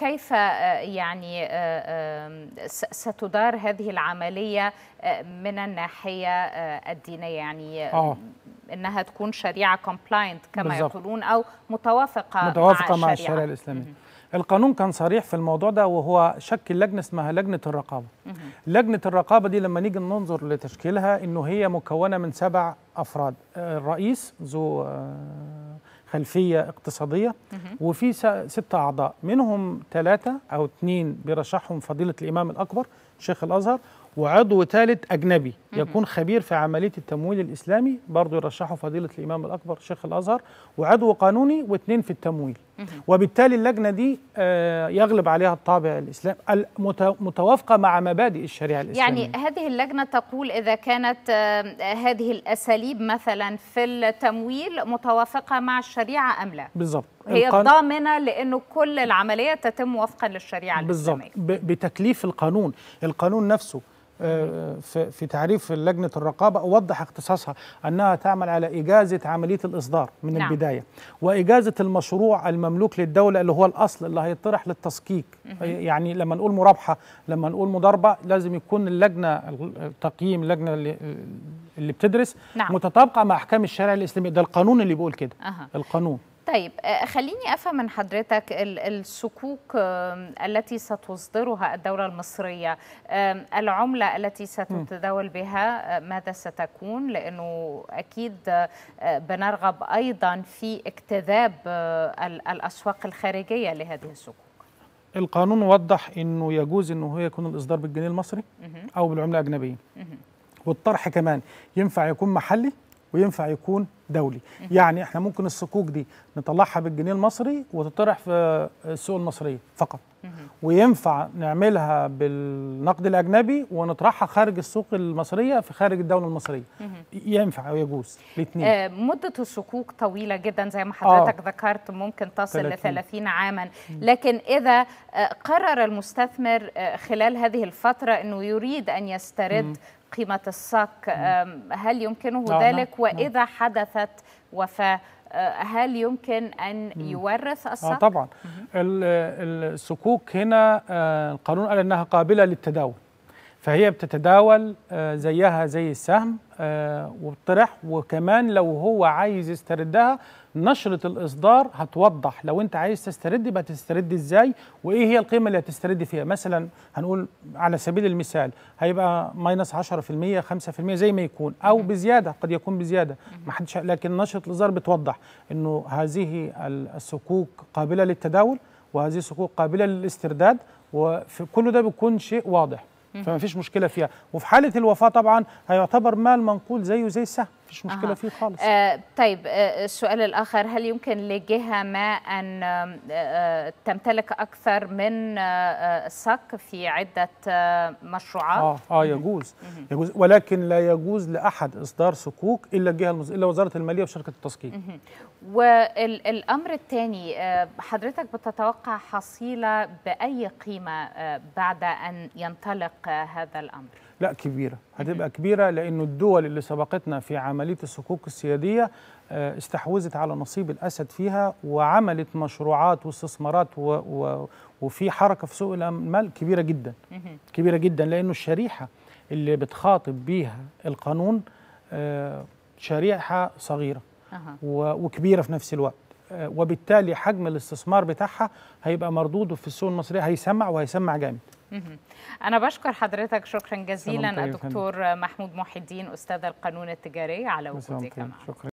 كيف آه، يعني آه، ستدار هذه العملية آه، من الناحية الدينية يعني أوه. انها تكون شريعه كومبلاينت كما بالزبط. يقولون او متوافقه متوافقه مع, مع الشريعه, الشريعة الاسلاميه القانون كان صريح في الموضوع ده وهو شكل لجنه اسمها لجنه الرقابه لجنه الرقابه دي لما نيجي ننظر لتشكيلها انه هي مكونه من سبع افراد الرئيس ذو خلفية اقتصادية وفي ستة أعضاء منهم ثلاثة أو اثنين برشحهم فضيلة الإمام الأكبر شيخ الأزهر وعضو ثالث أجنبي يكون خبير في عملية التمويل الإسلامي برضه يرشحه فضيلة الإمام الأكبر شيخ الأزهر وعضو قانوني واثنين في التمويل وبالتالي اللجنه دي آه، يغلب عليها الطابع الاسلام متوافقه مع مبادئ الشريعه الاسلاميه يعني هذه اللجنه تقول اذا كانت آه، هذه الاساليب مثلا في التمويل متوافقه مع الشريعه ام لا بالضبط هي ضامنه لانه كل العمليه تتم وفقا للشريعه الاسلاميه بالضبط بتكليف القانون القانون نفسه في تعريف لجنة الرقابة أوضح اختصاصها أنها تعمل على إجازة عملية الإصدار من نعم. البداية وإجازة المشروع المملوك للدولة اللي هو الأصل اللي هيطرح للتسقيق يعني لما نقول مرابحة لما نقول مضاربة لازم يكون اللجنة التقييم اللجنة اللي, اللي بتدرس نعم. متطابقة مع أحكام الشرع الإسلامي ده القانون اللي بيقول كده أه. القانون طيب آه، خليني افهم من حضرتك الصكوك التي ستصدرها الدوله المصريه العمله التي ستتداول بها آه، ماذا ستكون لانه اكيد آه، بنرغب ايضا في اكتذاب الاسواق الخارجيه لهذه الصكوك القانون وضح انه يجوز انه هو يكون الاصدار بالجنيه المصري او بالعمله الاجنبيه والطرح كمان ينفع يكون محلي وينفع يكون دولي يعني احنا ممكن الصكوك دي نطلعها بالجنيه المصري وتطرح في السوق المصريه فقط وينفع نعملها بالنقد الاجنبي ونطرحها خارج السوق المصريه في خارج الدوله المصريه ينفع ويجوز الاثنين آه مده الصكوك طويله جدا زي ما حضرتك آه ذكرت ممكن تصل ل 30 عاما لكن اذا آه، قرر المستثمر آه، خلال هذه الفتره انه يريد ان يسترد قيمة الصك هل يمكنه آه، ذلك نعم، نعم. وإذا حدثت وفاة أه، هل يمكن أن يورث آه، الصك؟ طبعا الصكوك هنا القانون قال أنها قابلة للتداول فهي بتتداول آه، زيها زي السهم آه، وبتطرح وكمان لو هو عايز يستردها نشرة الإصدار هتوضح لو أنت عايز تسترد يبقى تسترد إزاي وإيه هي القيمة اللي هتسترد فيها مثلا هنقول على سبيل المثال هيبقى ماينس 10% 5% زي ما يكون أو بزيادة قد يكون بزيادة ما حدش لكن نشرة الإصدار بتوضح أنه هذه الصكوك قابلة للتداول وهذه الصكوك قابلة للاسترداد وكل ده بيكون شيء واضح فما فيش مشكله فيها وفي حاله الوفاه طبعا هيعتبر مال منقول زيه زي السهم فيش مشكله أه. فيه خالص آه طيب آه السؤال الاخر هل يمكن لجهه ما ان آه،, آه تمتلك اكثر من آه, آه، سك في عده آه مشروعات اه اه يجوز مم. يجوز ولكن لا يجوز لاحد اصدار سكوك الا الجهه المز... الا وزاره الماليه وشركه التسقيط والامر الثاني آه، حضرتك بتتوقع حصيله باي قيمه بعد ان ينطلق هذا الامر لا كبيره هتبقى كبيره لانه الدول اللي سبقتنا في عمل عملية الصكوك السيادية آه، استحوذت على نصيب الأسد فيها وعملت مشروعات واستثمارات و و وفي حركة في سوق المال كبيرة جدا كبيرة جدا لأنه الشريحة اللي بتخاطب بيها القانون آه، شريحة صغيرة وكبيرة في نفس الوقت آه، وبالتالي حجم الاستثمار بتاعها هيبقى مردوده في السوق المصريه هيسمع وهيسمع جامد أنا بشكر حضرتك شكرا جزيلا طيب، الدكتور محمود محي الدين أستاذ القانون التجاري على وجودك معنا